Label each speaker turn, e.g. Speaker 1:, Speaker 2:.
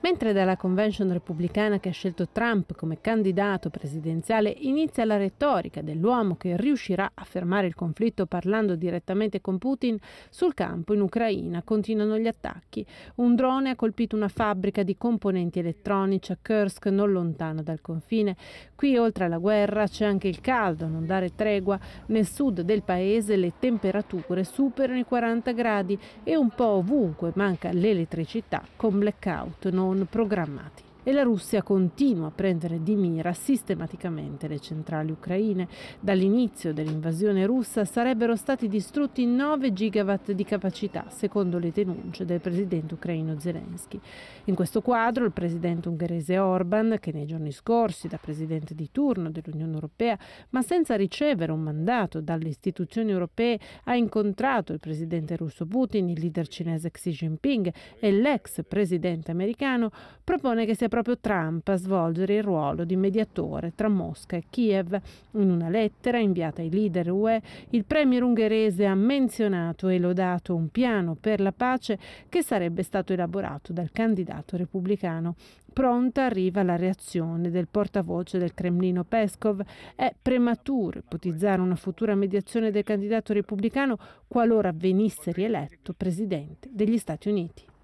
Speaker 1: Mentre dalla convention repubblicana che ha scelto Trump come candidato presidenziale inizia la retorica dell'uomo che riuscirà a fermare il conflitto parlando direttamente con Putin, sul campo in Ucraina continuano gli attacchi. Un drone ha colpito una fabbrica di componenti elettronici a Kursk non lontano dal confine. Qui oltre alla guerra c'è anche il caldo, a non dare tregua. Nel sud del paese le temperature superano i 40 gradi e un po' ovunque manca l'elettricità con blackout. Non non programmati e la Russia continua a prendere di mira sistematicamente le centrali ucraine. Dall'inizio dell'invasione russa sarebbero stati distrutti 9 gigawatt di capacità, secondo le denunce del presidente ucraino Zelensky. In questo quadro il presidente ungherese Orban, che nei giorni scorsi da presidente di turno dell'Unione Europea, ma senza ricevere un mandato dalle istituzioni europee, ha incontrato il presidente russo Putin, il leader cinese Xi Jinping e l'ex presidente americano, propone che sia approfondisca proprio Trump a svolgere il ruolo di mediatore tra Mosca e Kiev. In una lettera inviata ai leader UE, il premier ungherese ha menzionato e lodato un piano per la pace che sarebbe stato elaborato dal candidato repubblicano. Pronta arriva la reazione del portavoce del Cremlino Peskov. È prematuro ipotizzare una futura mediazione del candidato repubblicano qualora venisse rieletto presidente degli Stati Uniti.